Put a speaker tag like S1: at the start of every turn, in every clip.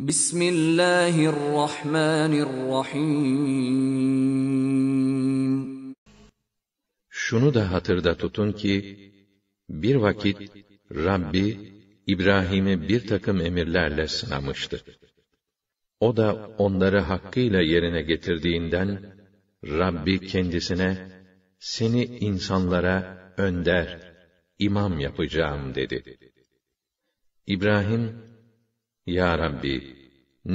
S1: Bismillahirrahmanirrahim. Şunu da hatırda tutun ki, bir vakit Rabbi, İbrahim'i bir takım emirlerle sınamıştı. O da onları hakkıyla yerine getirdiğinden, Rabbi kendisine, seni insanlara önder, imam yapacağım dedi. İbrahim, ya Rabbi,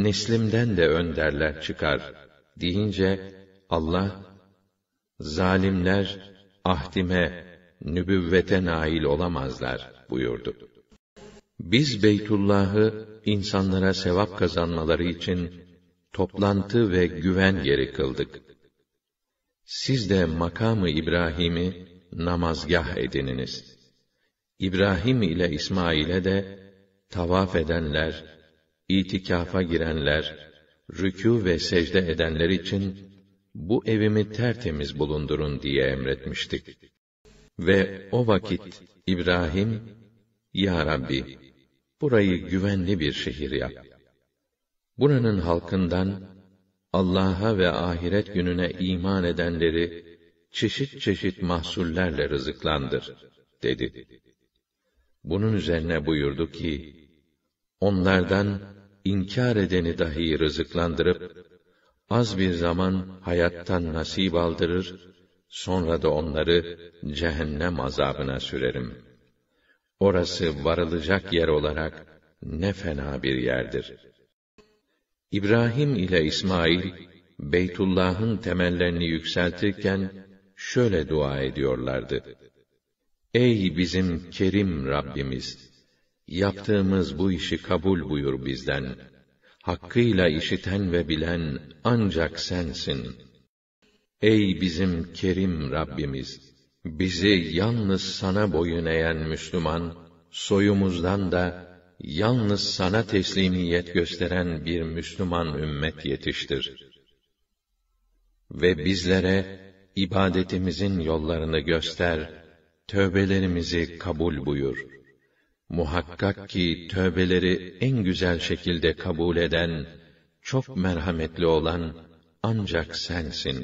S1: neslimden de önderler çıkar deyince Allah, zalimler ahdime, nübüvvete nail olamazlar buyurdu. Biz Beytullah'ı insanlara sevap kazanmaları için toplantı ve güven yeri kıldık. Siz de makamı İbrahim'i namazgah edininiz. İbrahim ile İsmail'e de tavaf edenler, itikafa girenler, rükû ve secde edenler için bu evimi tertemiz bulundurun diye emretmiştik. Ve o vakit İbrahim, Ya Rabbi, burayı güvenli bir şehir yap. Buranın halkından, Allah'a ve ahiret gününe iman edenleri, çeşit çeşit mahsullerle rızıklandır, dedi. Bunun üzerine buyurdu ki, onlardan inkar edeni dahi rızıklandırıp az bir zaman hayattan nasip aldırır, sonra da onları cehennem azabına sürerim. Orası varılacak yer olarak ne fena bir yerdir. İbrahim ile İsmail Beytullah'ın temellerini yükseltirken şöyle dua ediyorlardı. Ey bizim kerim Rabbimiz! Yaptığımız bu işi kabul buyur bizden. Hakkıyla işiten ve bilen ancak sensin. Ey bizim kerim Rabbimiz! Bizi yalnız sana boyun eğen Müslüman, soyumuzdan da yalnız sana teslimiyet gösteren bir Müslüman ümmet yetiştir. Ve bizlere ibadetimizin yollarını göster, tövbelerimizi kabul buyur.'' Muhakkak ki tövbeleri en güzel şekilde kabul eden, çok merhametli olan ancak sensin.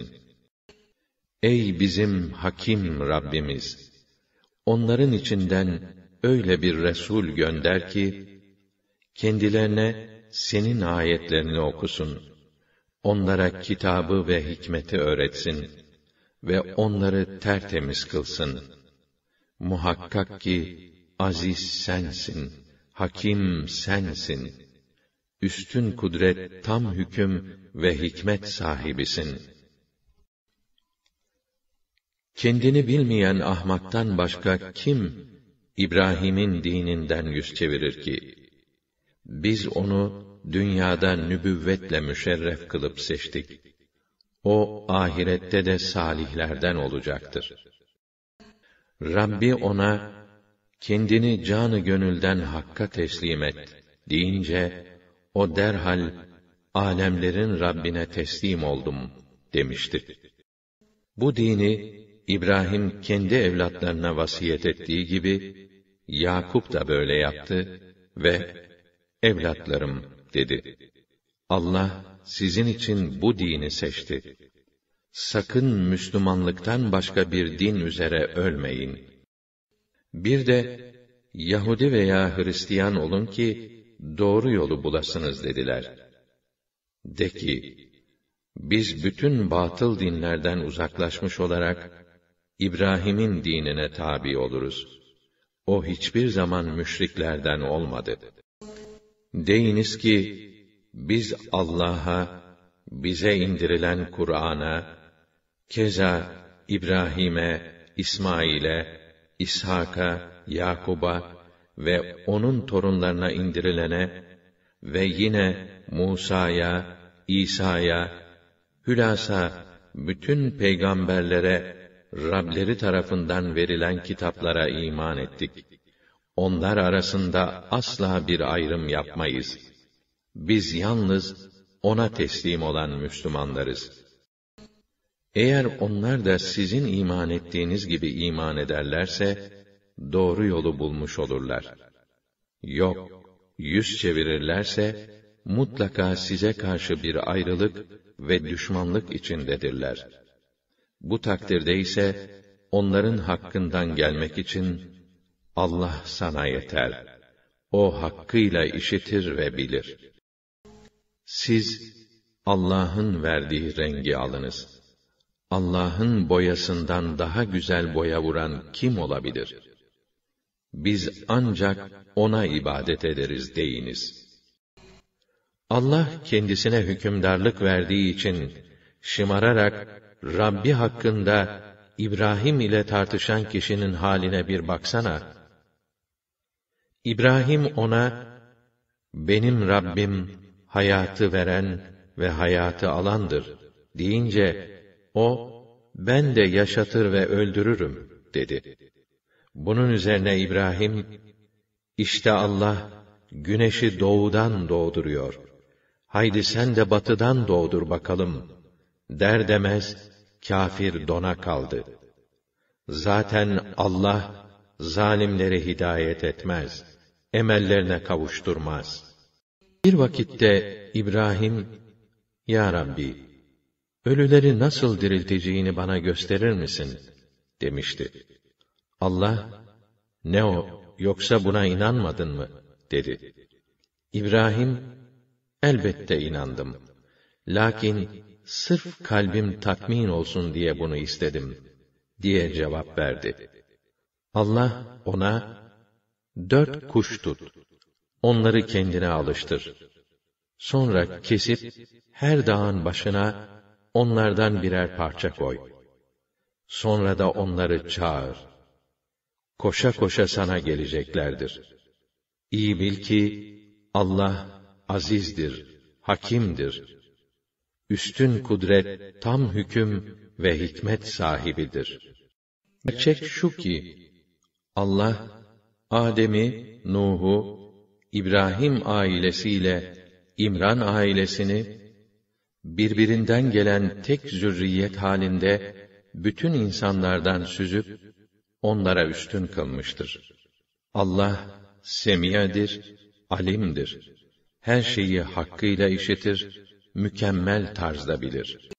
S1: Ey bizim hakim Rabbimiz! Onların içinden öyle bir resul gönder ki kendilerine senin ayetlerini okusun. Onlara kitabı ve hikmeti öğretsin ve onları tertemiz kılsın. Muhakkak ki aziz sensin, hakim sensin. Üstün kudret, tam hüküm ve hikmet sahibisin. Kendini bilmeyen ahmaktan başka kim İbrahim'in dininden yüz çevirir ki? Biz onu dünyada nübüvvetle müşerref kılıp seçtik. O ahirette de salihlerden olacaktır. Rabbi ona kendini canı gönülden hakka teslim et deyince o derhal alemlerin Rabbine teslim oldum demiştir. Bu dini İbrahim kendi evlatlarına vasiyet ettiği gibi Yakup da böyle yaptı ve evlatlarım dedi. Allah sizin için bu dini seçti. Sakın Müslümanlıktan başka bir din üzere ölmeyin.'' Bir de Yahudi veya Hristiyan olun ki doğru yolu bulasınız dediler. De ki, biz bütün batıl dinlerden uzaklaşmış olarak İbrahim'in dinine tabi oluruz. O hiçbir zaman müşriklerden olmadı. Deyiniz ki biz Allah'a, bize indirilen Kur'an'a, keza İbrahim'e, İsmail'e, İshak'a, Yakub'a ve onun torunlarına indirilene ve yine Musa'ya, İsa'ya, hülasa bütün peygamberlere Rableri tarafından verilen kitaplara iman ettik. Onlar arasında asla bir ayrım yapmayız. Biz yalnız ona teslim olan Müslümanlarız.'' Eğer onlar da sizin iman ettiğiniz gibi iman ederlerse, doğru yolu bulmuş olurlar. Yok, yüz çevirirlerse, mutlaka size karşı bir ayrılık ve düşmanlık içindedirler. Bu takdirde ise, onların hakkından gelmek için, Allah sana yeter. O hakkıyla işitir ve bilir. Siz, Allah'ın verdiği rengi alınız.'' Allah'ın boyasından daha güzel boya vuran kim olabilir? Biz ancak ona ibadet ederiz deyiniz. Allah kendisine hükümdarlık verdiği için şımararak Rabbi hakkında İbrahim ile tartışan kişinin haline bir baksana. İbrahim ona benim Rabbim hayatı veren ve hayatı alandır deyince o, ben de yaşatır ve öldürürüm, dedi. Bunun üzerine İbrahim, işte Allah, güneşi doğudan doğduruyor. Haydi sen de batıdan doğdur bakalım, der demez, kafir dona kaldı. Zaten Allah, zalimleri hidayet etmez, emellerine kavuşturmaz. Bir vakitte İbrahim, Ya Rabbi, ölüleri nasıl dirilteceğini bana gösterir misin? demişti. Allah, ne o, yoksa buna inanmadın mı? dedi. İbrahim, elbette inandım. Lakin sırf kalbim tatmin olsun diye bunu istedim, diye cevap verdi. Allah ona, dört kuş tut, onları kendine alıştır. Sonra kesip, her dağın başına onlardan birer parça koy. Sonra da onları çağır. Koşa koşa sana geleceklerdir. İyi bil ki Allah azizdir, hakimdir. Üstün kudret, tam hüküm ve hikmet sahibidir. Gerçek şu ki Allah Adem'i, Nuh'u, İbrahim ailesiyle İmran ailesini birbirinden gelen tek zürriyet halinde bütün insanlardan süzüp onlara üstün kılmıştır. Allah semiyedir, alimdir. Her şeyi hakkıyla işitir, mükemmel tarzda bilir.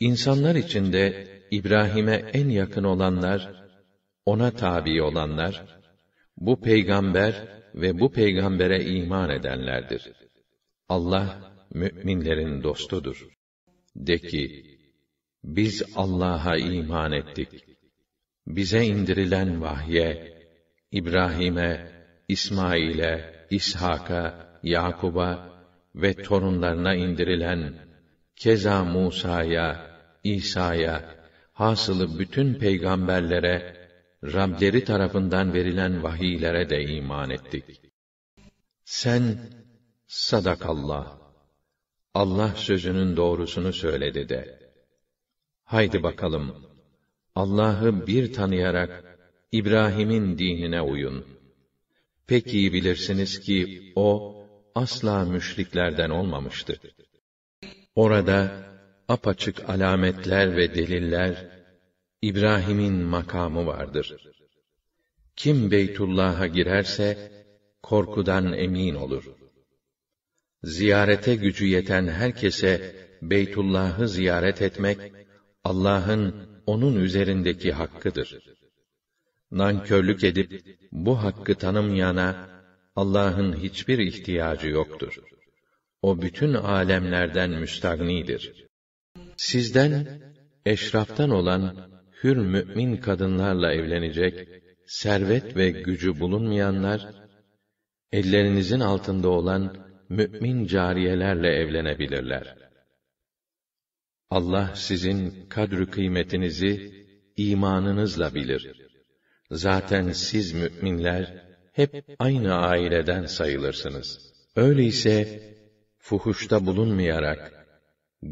S1: İnsanlar içinde İbrahim'e en yakın olanlar, ona tabi olanlar, bu peygamber ve bu peygambere iman edenlerdir. Allah müminlerin dostudur. De ki, biz Allah'a iman ettik. Bize indirilen vahye, İbrahim'e, İsmail'e, İshak'a, Yakub'a ve torunlarına indirilen, keza Musa'ya, İsa'ya, hasılı bütün peygamberlere, Rableri tarafından verilen vahiylere de iman ettik. Sen, sadakallah, Allah sözünün doğrusunu söyledi de. Haydi bakalım, Allah'ı bir tanıyarak, İbrahim'in dinine uyun. Pek iyi bilirsiniz ki, o, asla müşriklerden olmamıştı. Orada, apaçık alametler ve deliller, İbrahim'in makamı vardır. Kim Beytullah'a girerse, korkudan emin olur.'' ziyarete gücü yeten herkese Beytullah'ı ziyaret etmek Allah'ın onun üzerindeki hakkıdır. Nankörlük edip bu hakkı tanımayana Allah'ın hiçbir ihtiyacı yoktur. O bütün alemlerden müstagnidir. Sizden eşraftan olan hür mümin kadınlarla evlenecek servet ve gücü bulunmayanlar ellerinizin altında olan mümin cariyelerle evlenebilirler. Allah sizin kadri kıymetinizi imanınızla bilir. Zaten siz müminler hep aynı aileden sayılırsınız. Öyleyse fuhuşta bulunmayarak,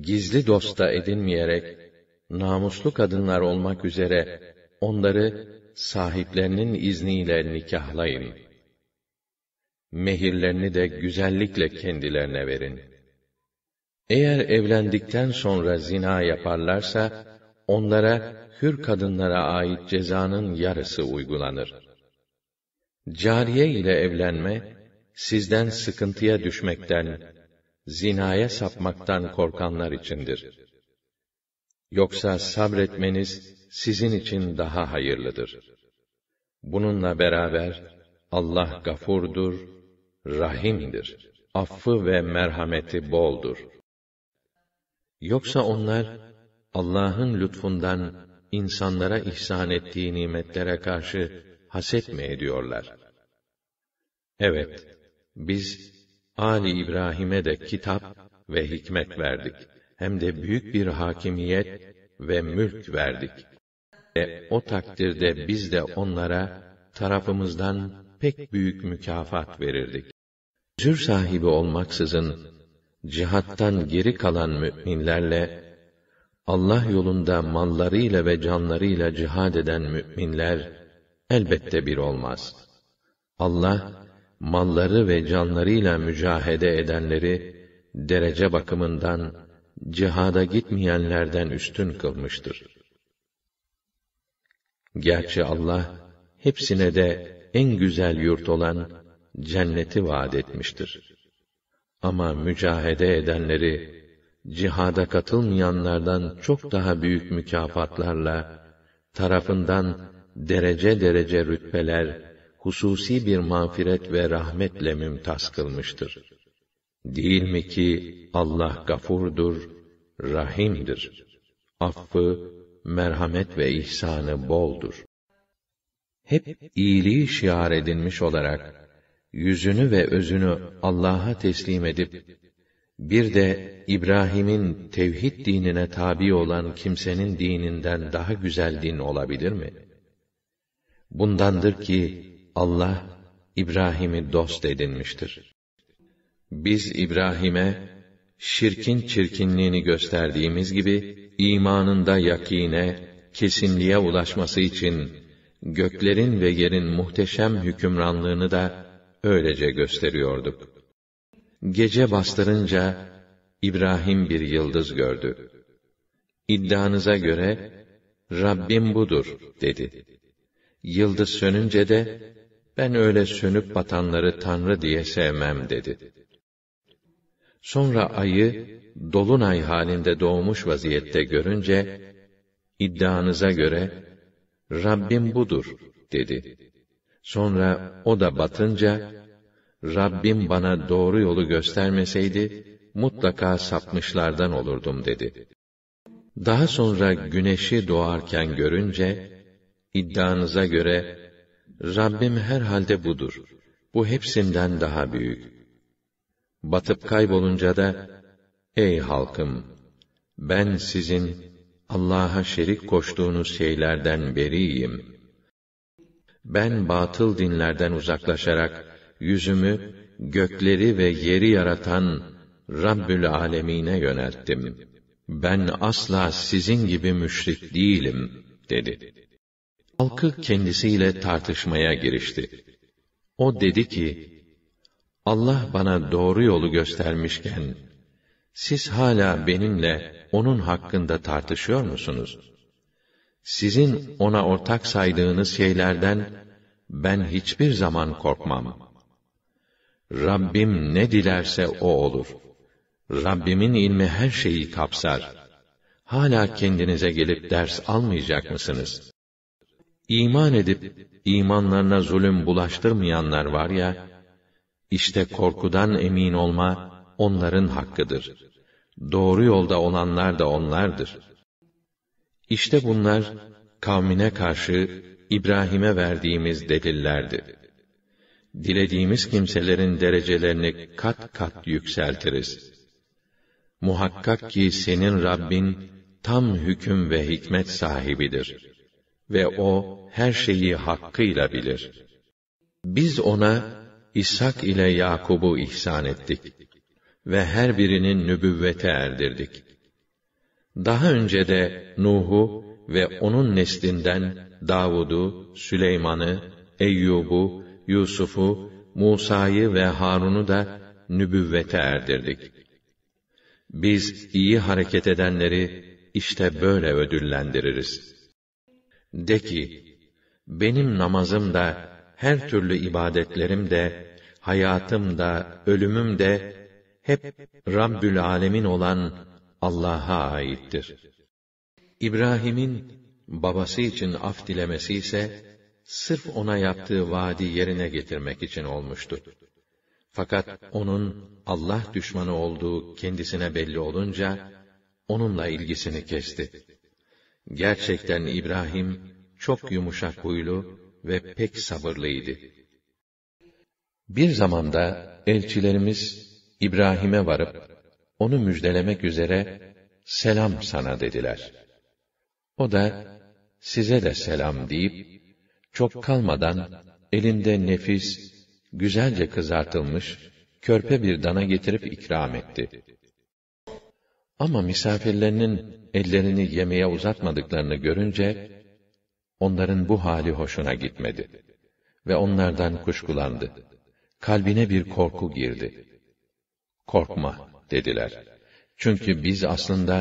S1: gizli dosta edinmeyerek, namuslu kadınlar olmak üzere onları sahiplerinin izniyle nikahlayın mehirlerini de güzellikle kendilerine verin. Eğer evlendikten sonra zina yaparlarsa, onlara hür kadınlara ait cezanın yarısı uygulanır. Cariye ile evlenme, sizden sıkıntıya düşmekten, zinaya sapmaktan korkanlar içindir. Yoksa sabretmeniz sizin için daha hayırlıdır. Bununla beraber Allah gafurdur, rahimdir. Affı ve merhameti boldur. Yoksa onlar Allah'ın lütfundan insanlara ihsan ettiği nimetlere karşı haset mi ediyorlar? Evet, biz Ali İbrahim'e de kitap ve hikmet verdik. Hem de büyük bir hakimiyet ve mülk verdik. E, o takdirde biz de onlara tarafımızdan pek büyük mükafat verirdik. Zür sahibi olmaksızın cihattan geri kalan müminlerle Allah yolunda mallarıyla ve canlarıyla cihad eden müminler elbette bir olmaz. Allah malları ve canlarıyla mücahede edenleri derece bakımından cihada gitmeyenlerden üstün kılmıştır. Gerçi Allah hepsine de en güzel yurt olan cenneti vaad etmiştir. Ama mücahede edenleri, cihada katılmayanlardan çok daha büyük mükafatlarla, tarafından derece derece rütbeler, hususi bir mağfiret ve rahmetle mümtaz kılmıştır. Değil mi ki Allah gafurdur, rahimdir. Affı, merhamet ve ihsanı boldur. Hep iyiliği şiar edinmiş olarak yüzünü ve özünü Allah'a teslim edip bir de İbrahim'in tevhid dinine tabi olan kimsenin dininden daha güzel din olabilir mi? Bundandır ki Allah İbrahim'i dost edinmiştir. Biz İbrahim'e şirkin çirkinliğini gösterdiğimiz gibi imanında yakine, kesinliğe ulaşması için göklerin ve yerin muhteşem hükümranlığını da öylece gösteriyorduk. Gece bastırınca İbrahim bir yıldız gördü. İddianıza göre Rabbim budur dedi. Yıldız sönünce de ben öyle sönüp batanları tanrı diye sevmem dedi. Sonra ayı dolunay halinde doğmuş vaziyette görünce iddianıza göre Rabbim budur dedi. Sonra o da batınca, Rabbim bana doğru yolu göstermeseydi, mutlaka sapmışlardan olurdum dedi. Daha sonra güneşi doğarken görünce, iddianıza göre, Rabbim herhalde budur. Bu hepsinden daha büyük. Batıp kaybolunca da, ey halkım, ben sizin Allah'a şerik koştuğunuz şeylerden beriyim.'' ben batıl dinlerden uzaklaşarak yüzümü gökleri ve yeri yaratan Rabbül Alemine yönelttim. Ben asla sizin gibi müşrik değilim dedi. Halkı kendisiyle tartışmaya girişti. O dedi ki: Allah bana doğru yolu göstermişken siz hala benimle onun hakkında tartışıyor musunuz?' sizin ona ortak saydığınız şeylerden ben hiçbir zaman korkmam. Rabbim ne dilerse o olur. Rabbimin ilmi her şeyi kapsar. Hala kendinize gelip ders almayacak mısınız? İman edip imanlarına zulüm bulaştırmayanlar var ya, işte korkudan emin olma onların hakkıdır. Doğru yolda olanlar da onlardır.'' İşte bunlar kavmine karşı İbrahim'e verdiğimiz delillerdi. Dilediğimiz kimselerin derecelerini kat kat yükseltiriz. Muhakkak ki senin Rabbin tam hüküm ve hikmet sahibidir ve o her şeyi hakkıyla bilir. Biz ona İshak ile Yakub'u ihsan ettik ve her birinin nübüvvete erdirdik. Daha önce de Nuh'u ve onun neslinden Davud'u, Süleyman'ı, Eyyub'u, Yusuf'u, Musa'yı ve Harun'u da nübüvvete erdirdik. Biz iyi hareket edenleri işte böyle ödüllendiririz. De ki, benim namazım da, her türlü ibadetlerim de, hayatım da, ölümüm de, hep Rabbül Alemin olan Allah'a aittir. İbrahim'in babası için af dilemesi ise sırf ona yaptığı vaadi yerine getirmek için olmuştu. Fakat onun Allah düşmanı olduğu kendisine belli olunca onunla ilgisini kesti. Gerçekten İbrahim çok yumuşak huylu ve pek sabırlıydı. Bir zamanda elçilerimiz İbrahim'e varıp onu müjdelemek üzere selam sana dediler. O da size de selam deyip çok kalmadan elinde nefis, güzelce kızartılmış körpe bir dana getirip ikram etti. Ama misafirlerinin ellerini yemeğe uzatmadıklarını görünce onların bu hali hoşuna gitmedi ve onlardan kuşkulandı. Kalbine bir korku girdi. Korkma dediler. Çünkü biz aslında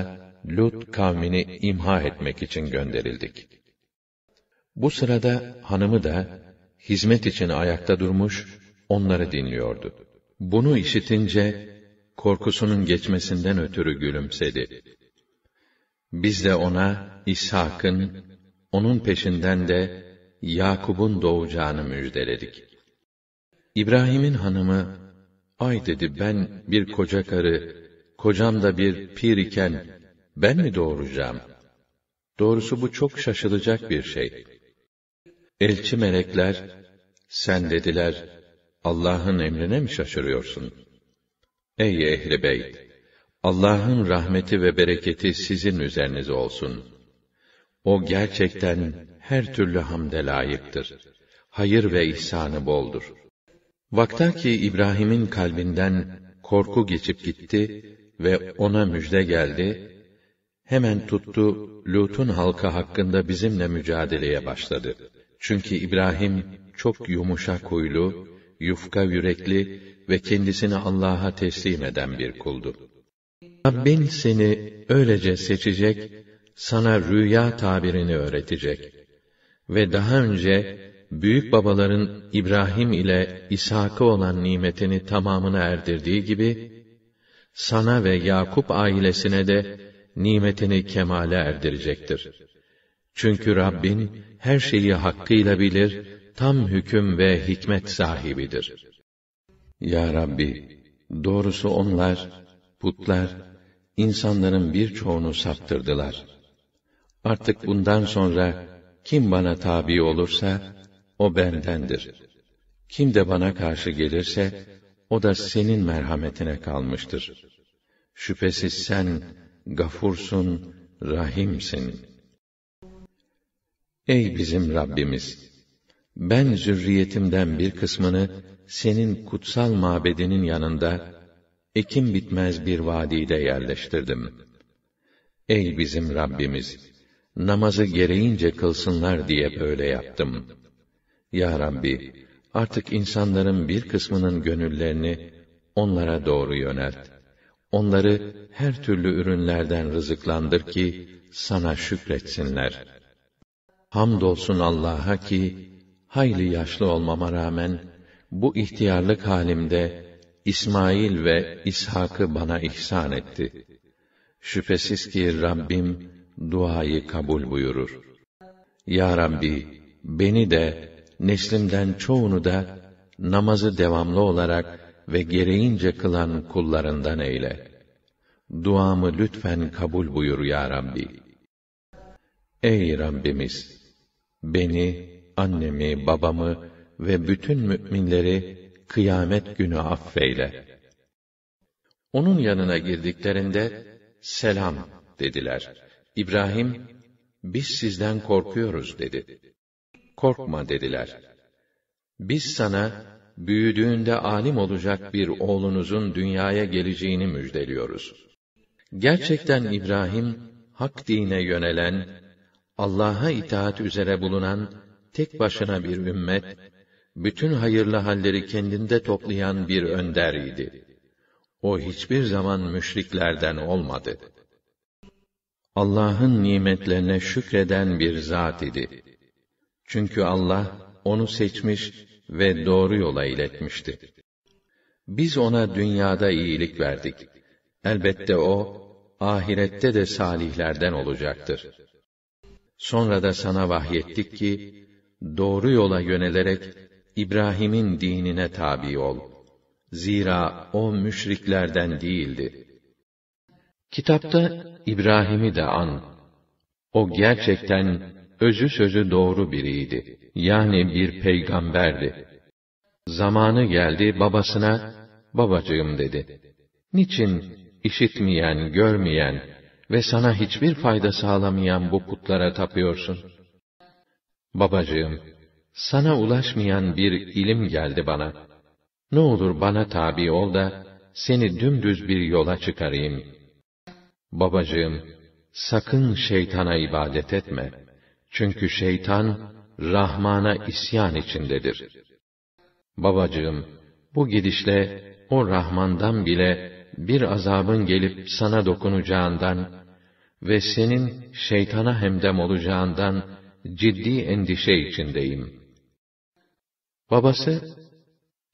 S1: Lut kavmini imha etmek için gönderildik. Bu sırada hanımı da hizmet için ayakta durmuş, onları dinliyordu. Bunu işitince korkusunun geçmesinden ötürü gülümsedi. Biz de ona İshak'ın, onun peşinden de Yakub'un doğacağını müjdeledik. İbrahim'in hanımı Ay dedi ben bir koca karı, kocam da bir pir iken ben mi doğuracağım? Doğrusu bu çok şaşılacak bir şey. Elçi melekler, sen dediler, Allah'ın emrine mi şaşırıyorsun? Ey ehli beyt! Allah'ın rahmeti ve bereketi sizin üzeriniz olsun. O gerçekten her türlü hamde layıktır. Hayır ve ihsanı boldur.'' Vaktaki İbrahim'in kalbinden korku geçip gitti ve ona müjde geldi, hemen tuttu Lut'un halkı hakkında bizimle mücadeleye başladı. Çünkü İbrahim çok yumuşak huylu, yufka yürekli ve kendisini Allah'a teslim eden bir kuldu. Rabbin seni öylece seçecek, sana rüya tabirini öğretecek ve daha önce büyük babaların İbrahim ile İshak'a olan nimetini tamamına erdirdiği gibi sana ve Yakup ailesine de nimetini kemale erdirecektir. Çünkü Rabbin her şeyi hakkıyla bilir, tam hüküm ve hikmet sahibidir. Ya Rabbi, doğrusu onlar putlar insanların birçoğunu saptırdılar. Artık bundan sonra kim bana tabi olursa o bendendir. Kim de bana karşı gelirse, o da senin merhametine kalmıştır. Şüphesiz sen, gafursun, rahimsin. Ey bizim Rabbimiz! Ben zürriyetimden bir kısmını, senin kutsal mabedinin yanında, ekim bitmez bir vadide yerleştirdim. Ey bizim Rabbimiz! Namazı gereğince kılsınlar diye böyle yaptım.'' Ya Rabbi, artık insanların bir kısmının gönüllerini onlara doğru yönelt. Onları her türlü ürünlerden rızıklandır ki sana şükretsinler. Hamdolsun Allah'a ki hayli yaşlı olmama rağmen bu ihtiyarlık halimde İsmail ve İshak'ı bana ihsan etti. Şüphesiz ki Rabbim duayı kabul buyurur. Ya Rabbi, beni de neslimden çoğunu da namazı devamlı olarak ve gereğince kılan kullarından eyle. Duamı lütfen kabul buyur ya Rabbi. Ey Rabbimiz! Beni, annemi, babamı ve bütün müminleri kıyamet günü affeyle. Onun yanına girdiklerinde, selam dediler. İbrahim, biz sizden korkuyoruz dedi korkma dediler. Biz sana, büyüdüğünde alim olacak bir oğlunuzun dünyaya geleceğini müjdeliyoruz. Gerçekten İbrahim, hak dine yönelen, Allah'a itaat üzere bulunan, tek başına bir ümmet, bütün hayırlı halleri kendinde toplayan bir önder idi. O hiçbir zaman müşriklerden olmadı. Allah'ın nimetlerine şükreden bir zat idi. Çünkü Allah onu seçmiş ve doğru yola iletmişti. Biz ona dünyada iyilik verdik. Elbette o ahirette de salihlerden olacaktır. Sonra da sana vahyettik ki doğru yola yönelerek İbrahim'in dinine tabi ol. Zira o müşriklerden değildi. Kitapta İbrahim'i de an. O gerçekten özü sözü doğru biriydi. Yani bir peygamberdi. Zamanı geldi babasına, babacığım dedi. Niçin işitmeyen, görmeyen ve sana hiçbir fayda sağlamayan bu putlara tapıyorsun? Babacığım, sana ulaşmayan bir ilim geldi bana. Ne olur bana tabi ol da, seni dümdüz bir yola çıkarayım. Babacığım, sakın şeytana ibadet etme. Çünkü şeytan, Rahman'a isyan içindedir. Babacığım, bu gidişle, o Rahman'dan bile, bir azabın gelip sana dokunacağından ve senin şeytana hemdem olacağından ciddi endişe içindeyim. Babası,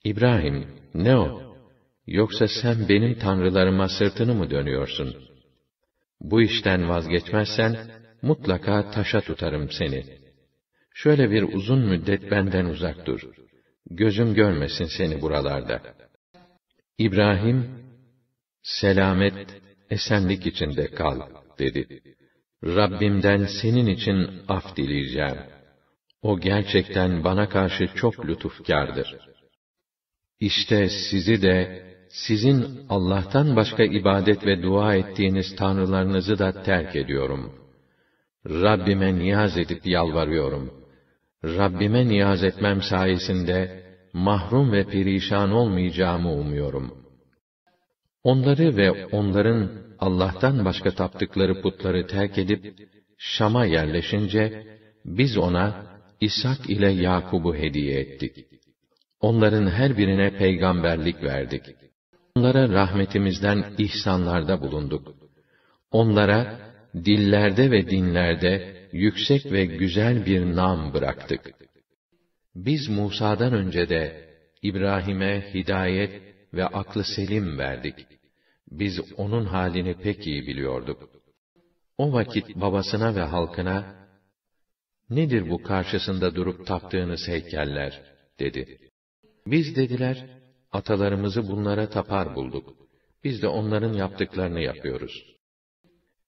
S1: İbrahim, ne o? Yoksa sen benim tanrılarıma sırtını mı dönüyorsun? Bu işten vazgeçmezsen, mutlaka taşa tutarım seni. Şöyle bir uzun müddet benden uzak dur. Gözüm görmesin seni buralarda. İbrahim, selamet, esenlik içinde kal, dedi. Rabbimden senin için af dileyeceğim. O gerçekten bana karşı çok lütufkardır. İşte sizi de, sizin Allah'tan başka ibadet ve dua ettiğiniz tanrılarınızı da terk ediyorum.'' Rabbime niyaz edip yalvarıyorum. Rabbime niyaz etmem sayesinde mahrum ve perişan olmayacağımı umuyorum. Onları ve onların Allah'tan başka taptıkları putları terk edip Şam'a yerleşince biz ona İshak ile Yakub'u hediye ettik. Onların her birine peygamberlik verdik. Onlara rahmetimizden ihsanlarda bulunduk. Onlara dillerde ve dinlerde yüksek ve güzel bir nam bıraktık. Biz Musa'dan önce de İbrahim'e hidayet ve aklı selim verdik. Biz onun halini pek iyi biliyorduk. O vakit babasına ve halkına, Nedir bu karşısında durup taptığınız heykeller? dedi. Biz dediler, atalarımızı bunlara tapar bulduk. Biz de onların yaptıklarını yapıyoruz.''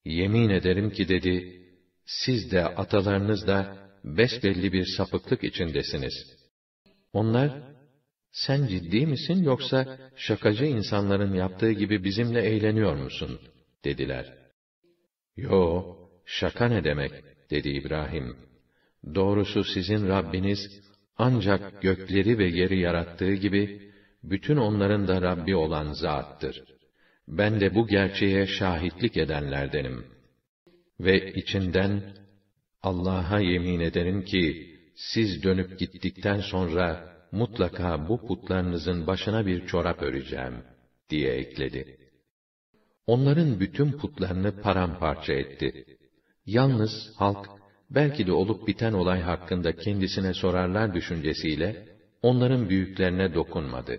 S1: Yemin ederim ki dedi, siz de atalarınız da besbelli bir sapıklık içindesiniz. Onlar, sen ciddi misin yoksa şakacı insanların yaptığı gibi bizimle eğleniyor musun? dediler. Yo, şaka ne demek? dedi İbrahim. Doğrusu sizin Rabbiniz ancak gökleri ve yeri yarattığı gibi bütün onların da Rabbi olan zattır.'' Ben de bu gerçeğe şahitlik edenlerdenim. Ve içinden, Allah'a yemin ederim ki, siz dönüp gittikten sonra, mutlaka bu putlarınızın başına bir çorap öreceğim, diye ekledi. Onların bütün putlarını paramparça etti. Yalnız halk, belki de olup biten olay hakkında kendisine sorarlar düşüncesiyle, onların büyüklerine dokunmadı.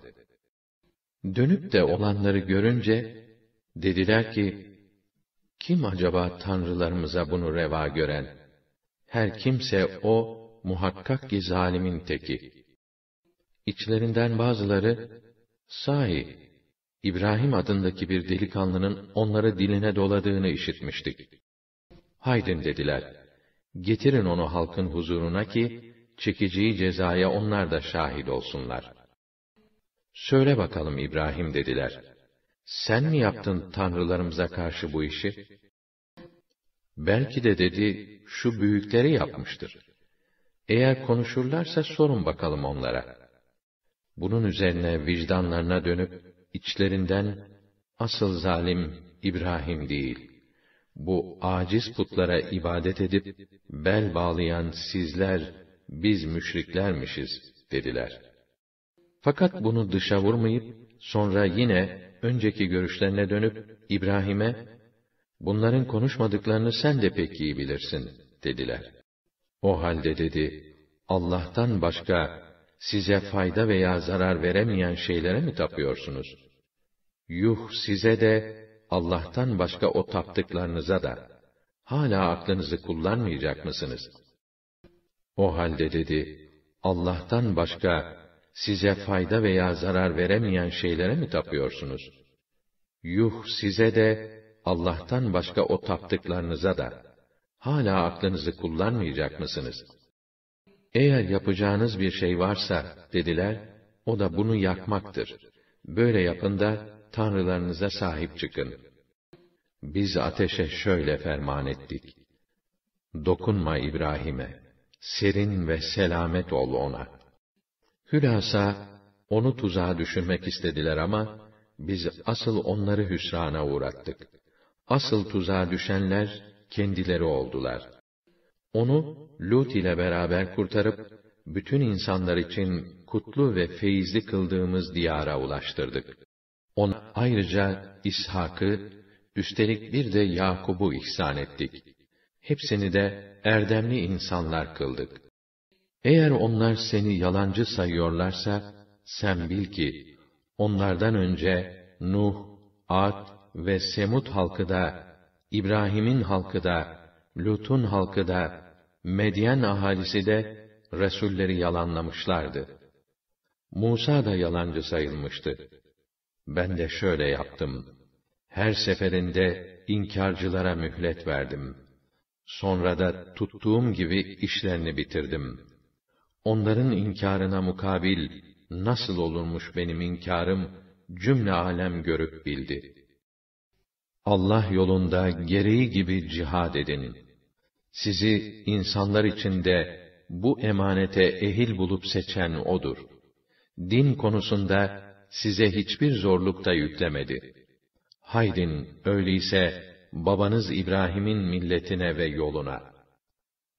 S1: Dönüp de olanları görünce, Dediler ki, kim acaba tanrılarımıza bunu reva gören? Her kimse o, muhakkak ki zalimin teki. İçlerinden bazıları, sahi, İbrahim adındaki bir delikanlının onları diline doladığını işitmiştik. Haydin dediler, getirin onu halkın huzuruna ki, çekeceği cezaya onlar da şahit olsunlar. Söyle bakalım İbrahim dediler.'' sen mi yaptın tanrılarımıza karşı bu işi? Belki de dedi, şu büyükleri yapmıştır. Eğer konuşurlarsa sorun bakalım onlara. Bunun üzerine vicdanlarına dönüp, içlerinden, asıl zalim İbrahim değil, bu aciz putlara ibadet edip, bel bağlayan sizler, biz müşriklermişiz, dediler. Fakat bunu dışa vurmayıp, sonra yine, önceki görüşlerine dönüp İbrahim'e "Bunların konuşmadıklarını sen de pek iyi bilirsin." dediler. O halde dedi: "Allah'tan başka size fayda veya zarar veremeyen şeylere mi tapıyorsunuz? Yuh size de Allah'tan başka o taptıklarınıza da hala aklınızı kullanmayacak mısınız?" O halde dedi: "Allah'tan başka size fayda veya zarar veremeyen şeylere mi tapıyorsunuz? Yuh size de, Allah'tan başka o taptıklarınıza da, hala aklınızı kullanmayacak mısınız? Eğer yapacağınız bir şey varsa, dediler, o da bunu yakmaktır. Böyle yapın da, tanrılarınıza sahip çıkın. Biz ateşe şöyle ferman ettik. Dokunma İbrahim'e, serin ve selamet ol ona.'' Hülasa, onu tuzağa düşürmek istediler ama, biz asıl onları hüsrana uğrattık. Asıl tuzağa düşenler, kendileri oldular. Onu, Lut ile beraber kurtarıp, bütün insanlar için kutlu ve feyizli kıldığımız diyara ulaştırdık. Ona ayrıca İshak'ı, üstelik bir de Yakub'u ihsan ettik. Hepsini de erdemli insanlar kıldık. Eğer onlar seni yalancı sayıyorlarsa, sen bil ki, onlardan önce Nuh, Ad ve Semud halkı da, İbrahim'in halkı da, Lut'un halkı da, Medyen ahalisi de, Resulleri yalanlamışlardı. Musa da yalancı sayılmıştı. Ben de şöyle yaptım. Her seferinde inkarcılara mühlet verdim. Sonra da tuttuğum gibi işlerini bitirdim.'' onların inkarına mukabil nasıl olurmuş benim inkarım cümle alem görüp bildi. Allah yolunda gereği gibi cihad edin. Sizi insanlar içinde bu emanete ehil bulup seçen odur. Din konusunda size hiçbir zorlukta yüklemedi. Haydin öyleyse babanız İbrahim'in milletine ve yoluna.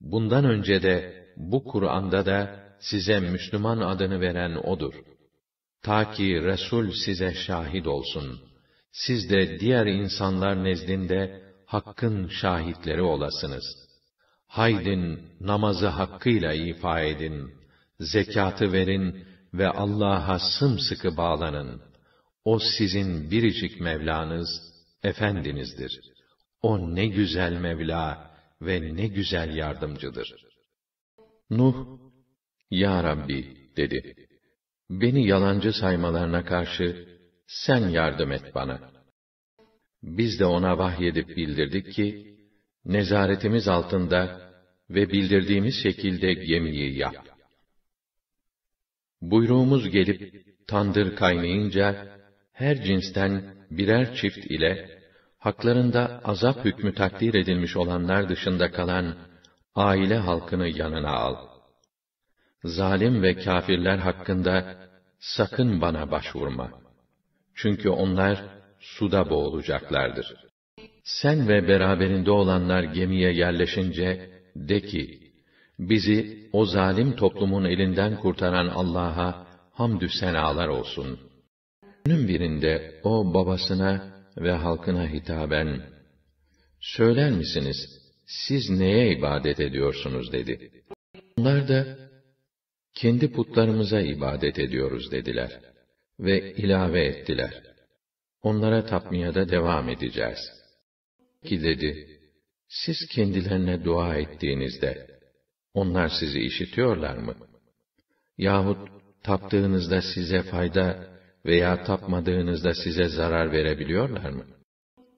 S1: Bundan önce de bu Kur'an'da da size Müslüman adını veren O'dur. Ta ki Resul size şahit olsun. Siz de diğer insanlar nezdinde hakkın şahitleri olasınız. Haydin namazı hakkıyla ifa edin, zekatı verin ve Allah'a sımsıkı bağlanın. O sizin biricik Mevlanız, Efendinizdir. O ne güzel Mevla ve ne güzel yardımcıdır.'' Nuh, Ya Rabbi, dedi. Beni yalancı saymalarına karşı, sen yardım et bana. Biz de ona vahyedip bildirdik ki, nezaretimiz altında ve bildirdiğimiz şekilde gemiyi yap. Buyruğumuz gelip, tandır kaynayınca, her cinsten birer çift ile, haklarında azap hükmü takdir edilmiş olanlar dışında kalan, aile halkını yanına al. Zalim ve kafirler hakkında sakın bana başvurma. Çünkü onlar suda boğulacaklardır. Sen ve beraberinde olanlar gemiye yerleşince de ki, bizi o zalim toplumun elinden kurtaran Allah'a hamdü senalar olsun. Günün birinde o babasına ve halkına hitaben, Söyler misiniz, siz neye ibadet ediyorsunuz dedi. Onlar da, kendi putlarımıza ibadet ediyoruz dediler. Ve ilave ettiler. Onlara tapmaya da devam edeceğiz. Ki dedi, siz kendilerine dua ettiğinizde, onlar sizi işitiyorlar mı? Yahut taptığınızda size fayda veya tapmadığınızda size zarar verebiliyorlar mı?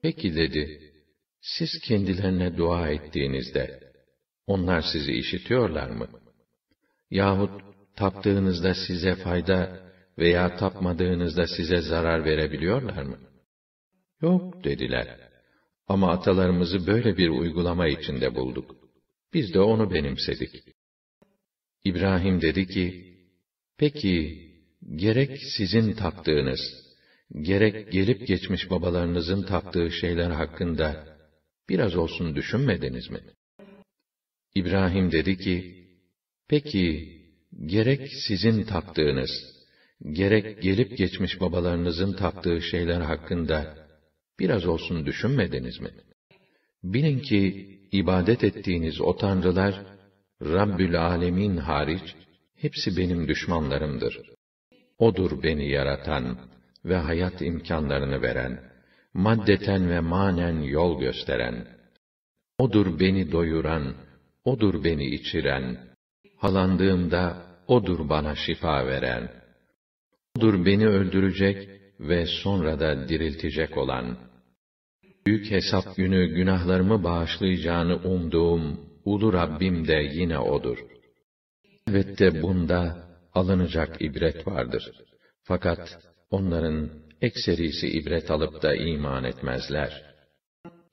S1: Peki dedi, siz kendilerine dua ettiğinizde, onlar sizi işitiyorlar mı? Yahut taptığınızda size fayda veya tapmadığınızda size zarar verebiliyorlar mı? Yok dediler. Ama atalarımızı böyle bir uygulama içinde bulduk. Biz de onu benimsedik. İbrahim dedi ki, Peki, gerek sizin taptığınız, gerek gelip geçmiş babalarınızın taptığı şeyler hakkında biraz olsun düşünmediniz mi? İbrahim dedi ki, peki gerek sizin taptığınız, gerek gelip geçmiş babalarınızın taptığı şeyler hakkında biraz olsun düşünmediniz mi? Bilin ki ibadet ettiğiniz o tanrılar, Rabbül Alemin hariç, hepsi benim düşmanlarımdır. Odur beni yaratan ve hayat imkanlarını veren.'' maddeten ve manen yol gösteren, O'dur beni doyuran, O'dur beni içiren, halandığımda O'dur bana şifa veren, O'dur beni öldürecek ve sonra da diriltecek olan, büyük hesap günü günahlarımı bağışlayacağını umduğum ulu Rabbim de yine O'dur. Elbette bunda alınacak ibret vardır. Fakat onların ekserisi ibret alıp da iman etmezler.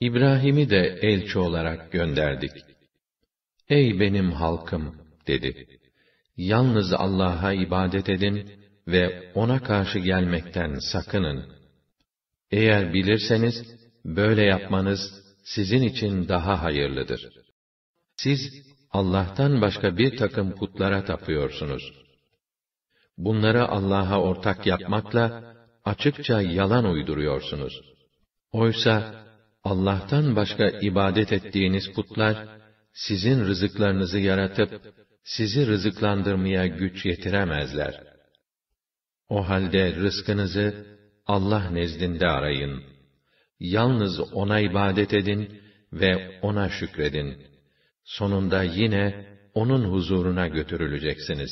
S1: İbrahim'i de elçi olarak gönderdik. Ey benim halkım, dedi. Yalnız Allah'a ibadet edin ve ona karşı gelmekten sakının. Eğer bilirseniz, böyle yapmanız sizin için daha hayırlıdır. Siz Allah'tan başka bir takım kutlara tapıyorsunuz. Bunları Allah'a ortak yapmakla açıkça yalan uyduruyorsunuz. Oysa Allah'tan başka ibadet ettiğiniz putlar sizin rızıklarınızı yaratıp sizi rızıklandırmaya güç yetiremezler. O halde rızkınızı Allah nezdinde arayın. Yalnız ona ibadet edin ve ona şükredin. Sonunda yine onun huzuruna götürüleceksiniz.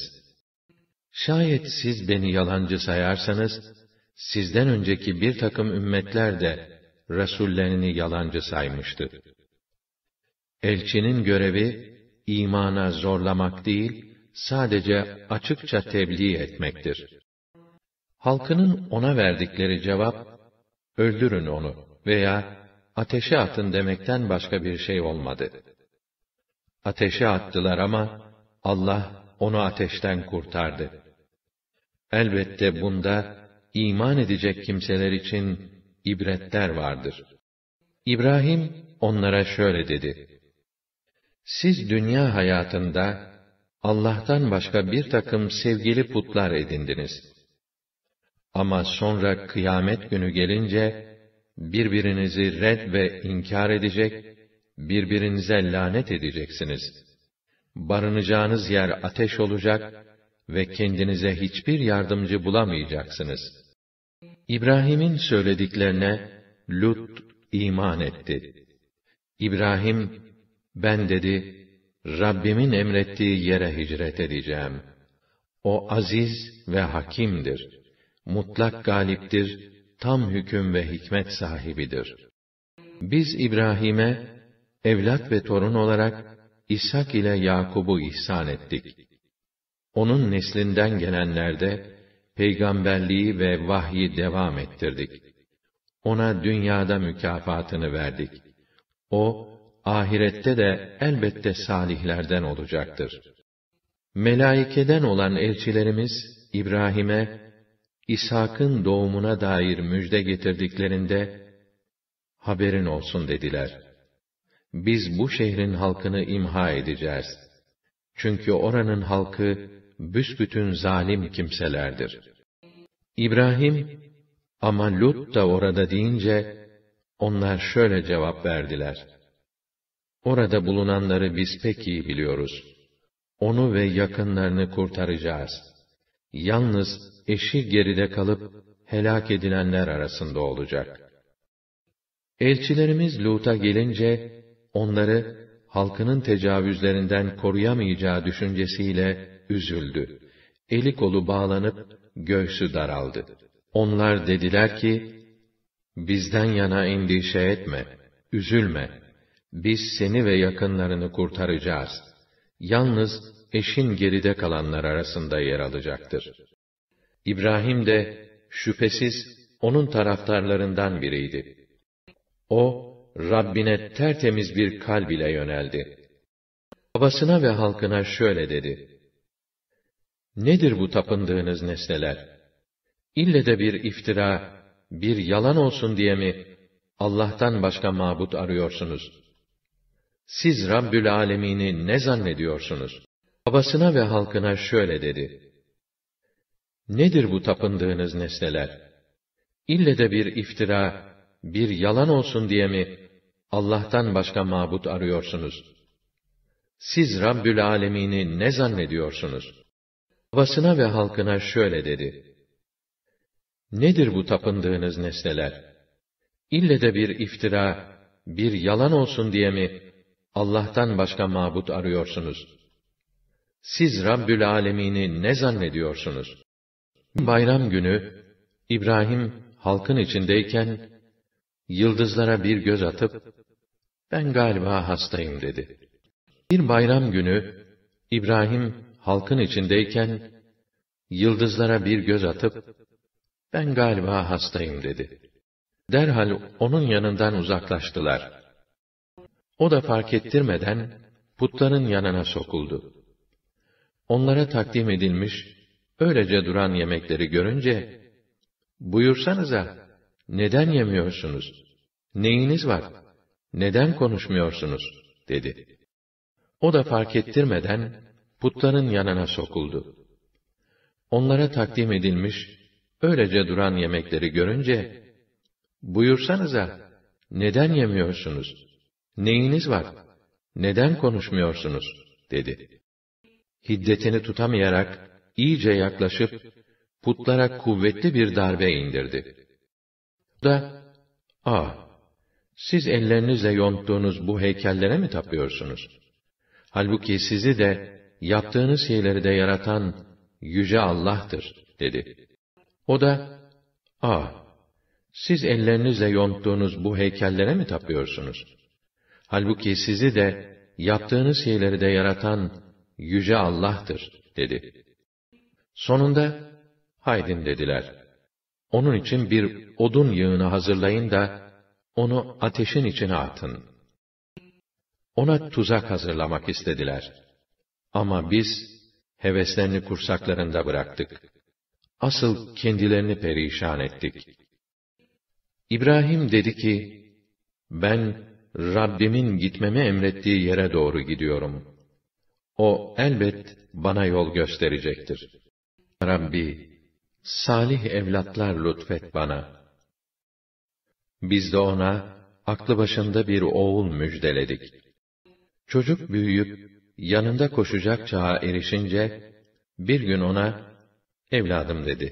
S1: Şayet siz beni yalancı sayarsanız, sizden önceki bir takım ümmetler de Resullerini yalancı saymıştı. Elçinin görevi, imana zorlamak değil, sadece açıkça tebliğ etmektir. Halkının ona verdikleri cevap, öldürün onu veya ateşe atın demekten başka bir şey olmadı. Ateşe attılar ama Allah onu ateşten kurtardı. Elbette bunda iman edecek kimseler için ibretler vardır. İbrahim onlara şöyle dedi: Siz dünya hayatında Allah'tan başka bir takım sevgili putlar edindiniz. Ama sonra kıyamet günü gelince birbirinizi red ve inkar edecek, birbirinize lanet edeceksiniz. Barınacağınız yer ateş olacak ve kendinize hiçbir yardımcı bulamayacaksınız.'' İbrahim'in söylediklerine Lut iman etti. İbrahim, ben dedi, Rabbimin emrettiği yere hicret edeceğim. O aziz ve hakimdir. Mutlak galiptir, tam hüküm ve hikmet sahibidir. Biz İbrahim'e, evlat ve torun olarak, İshak ile Yakub'u ihsan ettik. Onun neslinden gelenlerde, peygamberliği ve vahyi devam ettirdik. Ona dünyada mükafatını verdik. O, ahirette de elbette salihlerden olacaktır. Melaikeden olan elçilerimiz, İbrahim'e, İshak'ın doğumuna dair müjde getirdiklerinde, haberin olsun dediler. Biz bu şehrin halkını imha edeceğiz. Çünkü oranın halkı, büsbütün zalim kimselerdir. İbrahim, ama Lut da orada deyince, onlar şöyle cevap verdiler. Orada bulunanları biz pek iyi biliyoruz. Onu ve yakınlarını kurtaracağız. Yalnız eşi geride kalıp helak edilenler arasında olacak. Elçilerimiz Lut'a gelince, onları halkının tecavüzlerinden koruyamayacağı düşüncesiyle üzüldü eli kolu bağlanıp göğsü daraldı. Onlar dediler ki, bizden yana endişe etme, üzülme. Biz seni ve yakınlarını kurtaracağız. Yalnız eşin geride kalanlar arasında yer alacaktır. İbrahim de şüphesiz onun taraftarlarından biriydi. O, Rabbine tertemiz bir kalb ile yöneldi. Babasına ve halkına şöyle dedi. Nedir bu tapındığınız nesneler? İlle de bir iftira, bir yalan olsun diye mi Allah'tan başka mabut arıyorsunuz? Siz Rabbül Alemini ne zannediyorsunuz? Babasına ve halkına şöyle dedi. Nedir bu tapındığınız nesneler? İlle de bir iftira, bir yalan olsun diye mi Allah'tan başka mabut arıyorsunuz? Siz Rabbül Alemini ne zannediyorsunuz? Babasına ve halkına şöyle dedi. Nedir bu tapındığınız nesneler? İlle de bir iftira, bir yalan olsun diye mi Allah'tan başka mabut arıyorsunuz? Siz Rabbül Alemini ne zannediyorsunuz? Bayram günü İbrahim halkın içindeyken yıldızlara bir göz atıp ben galiba hastayım dedi. Bir bayram günü İbrahim halkın içindeyken, yıldızlara bir göz atıp, ben galiba hastayım dedi. Derhal onun yanından uzaklaştılar. O da fark ettirmeden, putların yanına sokuldu. Onlara takdim edilmiş, öylece duran yemekleri görünce, buyursanıza, neden yemiyorsunuz? Neyiniz var? Neden konuşmuyorsunuz? dedi. O da fark ettirmeden, putların yanına sokuldu. Onlara takdim edilmiş, öylece duran yemekleri görünce, buyursanıza, neden yemiyorsunuz? Neyiniz var? Neden konuşmuyorsunuz? dedi. Hiddetini tutamayarak, iyice yaklaşıp, putlara kuvvetli bir darbe indirdi. da, a, siz ellerinizle yonttuğunuz bu heykellere mi tapıyorsunuz? Halbuki sizi de yaptığınız şeyleri de yaratan yüce Allah'tır dedi. O da, ah, siz ellerinizle yonttuğunuz bu heykellere mi tapıyorsunuz? Halbuki sizi de, yaptığınız şeyleri de yaratan yüce Allah'tır dedi. Sonunda, haydin dediler. Onun için bir odun yığını hazırlayın da, onu ateşin içine atın. Ona tuzak hazırlamak istediler.'' Ama biz, heveslerini kursaklarında bıraktık. Asıl kendilerini perişan ettik. İbrahim dedi ki, ben Rabbimin gitmemi emrettiği yere doğru gidiyorum. O elbet bana yol gösterecektir. Rabbi, salih evlatlar lütfet bana. Biz de ona, aklı başında bir oğul müjdeledik. Çocuk büyüyüp, yanında koşacak çağa erişince, bir gün ona, evladım dedi,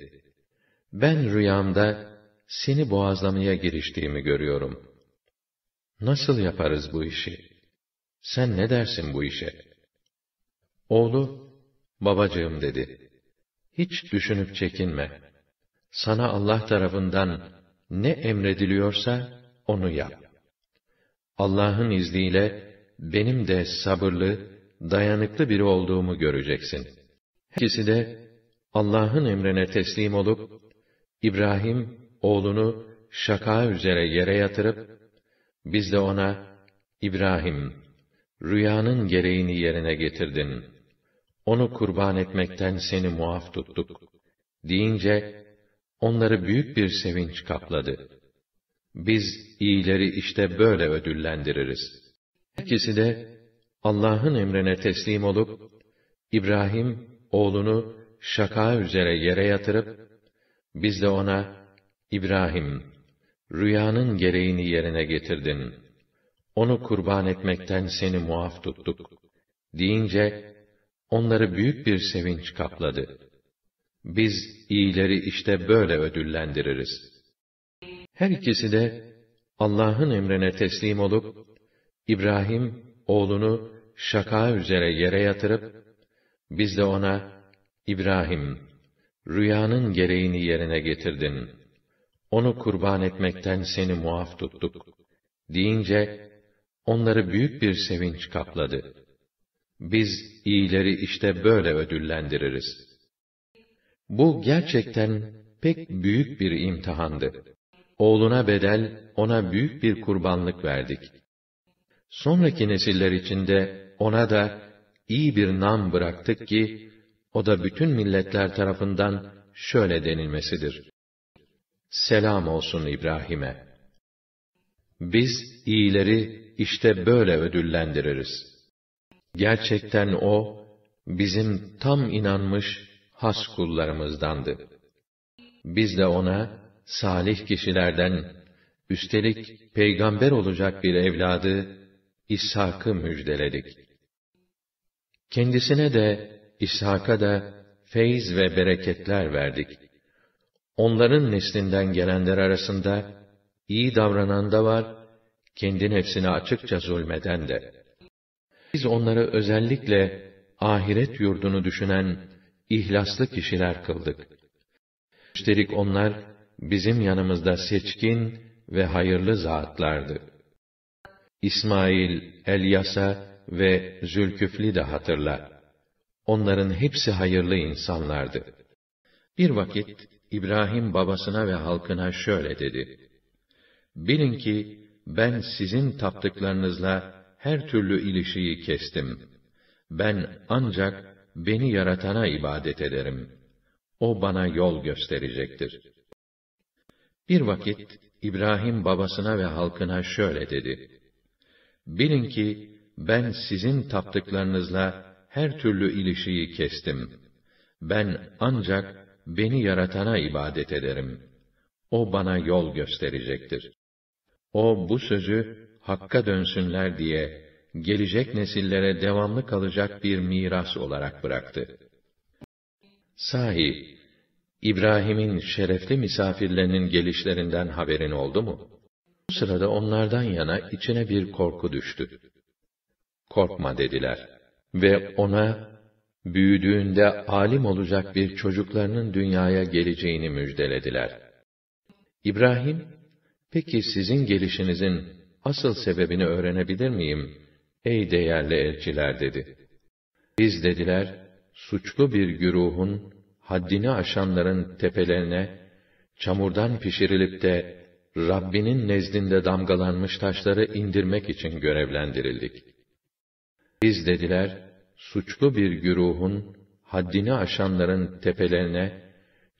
S1: ben rüyamda seni boğazlamaya giriştiğimi görüyorum. Nasıl yaparız bu işi? Sen ne dersin bu işe? Oğlu, babacığım dedi, hiç düşünüp çekinme. Sana Allah tarafından ne emrediliyorsa onu yap. Allah'ın izniyle benim de sabırlı, dayanıklı biri olduğumu göreceksin. Herkisi de Allah'ın emrine teslim olup, İbrahim oğlunu şaka üzere yere yatırıp, biz de ona, İbrahim, rüyanın gereğini yerine getirdin. Onu kurban etmekten seni muaf tuttuk. Deyince, onları büyük bir sevinç kapladı. Biz iyileri işte böyle ödüllendiririz. İkisi de Allah'ın emrine teslim olup, İbrahim oğlunu şaka üzere yere yatırıp, biz de ona, İbrahim, rüyanın gereğini yerine getirdin. Onu kurban etmekten seni muaf tuttuk. Deyince, onları büyük bir sevinç kapladı. Biz iyileri işte böyle ödüllendiririz. Her ikisi de Allah'ın emrine teslim olup, İbrahim oğlunu şaka üzere yere yatırıp, biz de ona, İbrahim, rüyanın gereğini yerine getirdin. Onu kurban etmekten seni muaf tuttuk. Deyince, onları büyük bir sevinç kapladı. Biz iyileri işte böyle ödüllendiririz. Bu gerçekten pek büyük bir imtihandı. Oğluna bedel, ona büyük bir kurbanlık verdik. Sonraki nesiller içinde ona da iyi bir nam bıraktık ki, o da bütün milletler tarafından şöyle denilmesidir. Selam olsun İbrahim'e. Biz iyileri işte böyle ödüllendiririz. Gerçekten o, bizim tam inanmış has kullarımızdandı. Biz de ona, salih kişilerden, üstelik peygamber olacak bir evladı, İshak'ı müjdeledik. Kendisine de, İshak'a da feyz ve bereketler verdik. Onların neslinden gelenler arasında, iyi davranan da var, kendi nefsine açıkça zulmeden de. Biz onları özellikle ahiret yurdunu düşünen ihlaslı kişiler kıldık. Üstelik onlar bizim yanımızda seçkin ve hayırlı zatlardı. İsmail, Elyasa ve Zülküfl'i de hatırla. Onların hepsi hayırlı insanlardı. Bir vakit İbrahim babasına ve halkına şöyle dedi: Bilin ki ben sizin taptıklarınızla her türlü ilişiği kestim. Ben ancak beni yaratana ibadet ederim. O bana yol gösterecektir.
S2: Bir vakit
S1: İbrahim babasına ve halkına şöyle dedi: Bilin ki ben sizin taptıklarınızla her türlü ilişiği kestim. Ben ancak beni yaratana ibadet ederim. O bana yol gösterecektir. O bu sözü hakka dönsünler diye gelecek nesillere devamlı kalacak bir miras olarak bıraktı. Sahi İbrahim'in şerefli misafirlerinin gelişlerinden haberin oldu mu? Bu sırada onlardan yana içine bir korku düştü. Korkma dediler. Ve ona, büyüdüğünde alim olacak bir çocuklarının dünyaya geleceğini müjdelediler. İbrahim, peki sizin gelişinizin asıl sebebini öğrenebilir miyim, ey değerli elçiler dedi. Biz dediler, suçlu bir güruhun, haddini aşanların tepelerine, çamurdan pişirilip de Rabbinin nezdinde damgalanmış taşları indirmek için görevlendirildik. Biz dediler, suçlu bir güruhun, haddini aşanların tepelerine,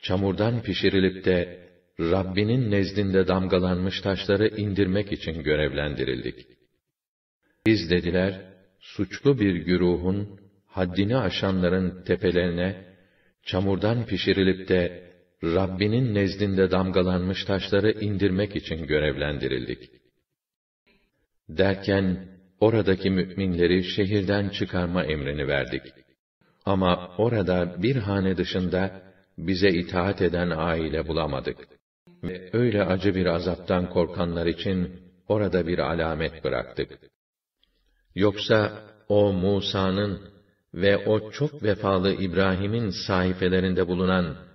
S1: çamurdan pişirilip de, Rabbinin nezdinde damgalanmış taşları indirmek için görevlendirildik. Biz dediler, suçlu bir güruhun, haddini aşanların tepelerine, çamurdan pişirilip de, Rabbinin nezdinde damgalanmış taşları indirmek için görevlendirildik. Derken, oradaki müminleri şehirden çıkarma emrini verdik. Ama orada bir hane dışında, bize itaat eden aile bulamadık. Ve öyle acı bir azaptan korkanlar için, orada bir alamet bıraktık. Yoksa, o Musa'nın ve o çok vefalı İbrahim'in sayfelerinde bulunan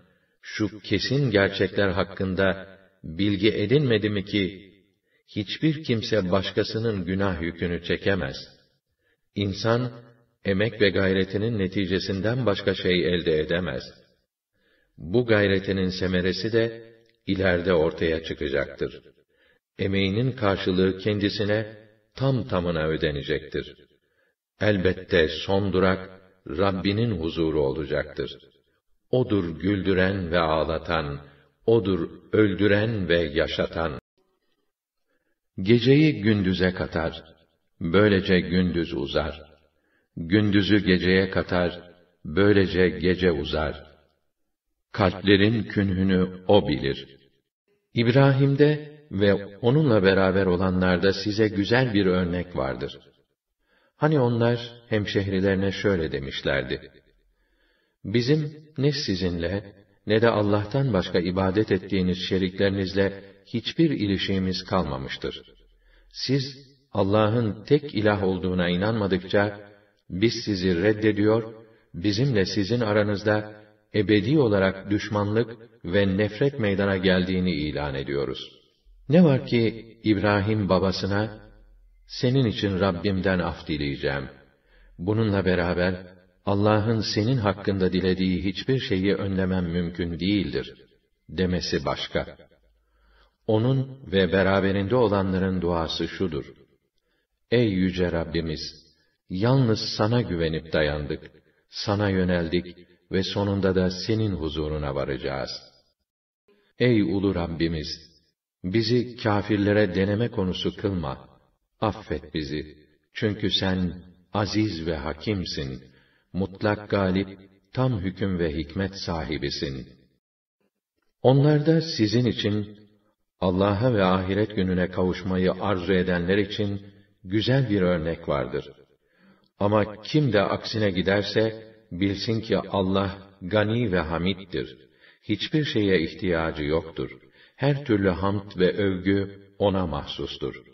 S1: şu kesin gerçekler hakkında bilgi edinmedi mi ki, hiçbir kimse başkasının günah yükünü çekemez. İnsan, emek ve gayretinin neticesinden başka şey elde edemez. Bu gayretinin semeresi de, ileride ortaya çıkacaktır. Emeğinin karşılığı kendisine, tam tamına ödenecektir. Elbette son durak, Rabbinin huzuru olacaktır. O'dur güldüren ve ağlatan, O'dur öldüren ve yaşatan. Geceyi gündüze katar, böylece gündüz uzar. Gündüzü geceye katar, böylece gece uzar. Kalplerin künhünü O bilir. İbrahim'de ve onunla beraber olanlarda size güzel bir örnek vardır. Hani onlar hemşehrilerine şöyle demişlerdi. Bizim ne sizinle ne de Allah'tan başka ibadet ettiğiniz şeriklerinizle hiçbir ilişiğimiz kalmamıştır. Siz Allah'ın tek ilah olduğuna inanmadıkça biz sizi reddediyor, bizimle sizin aranızda ebedi olarak düşmanlık ve nefret meydana geldiğini ilan ediyoruz. Ne var ki İbrahim babasına senin için Rabbimden af dileyeceğim. Bununla beraber Allah'ın senin hakkında dilediği hiçbir şeyi önlemem mümkün değildir demesi başka. Onun ve beraberinde olanların duası şudur. Ey yüce Rabbimiz! Yalnız sana güvenip dayandık, sana yöneldik ve sonunda da senin huzuruna varacağız. Ey ulu Rabbimiz! Bizi kafirlere deneme konusu kılma. Affet bizi. Çünkü sen aziz ve hakimsin.'' mutlak galip, tam hüküm ve hikmet sahibisin. Onlarda sizin için, Allah'a ve ahiret gününe kavuşmayı arzu edenler için, güzel bir örnek vardır. Ama kim de aksine giderse, bilsin ki Allah, gani ve hamittir. Hiçbir şeye ihtiyacı yoktur. Her türlü hamd ve övgü, ona mahsustur.''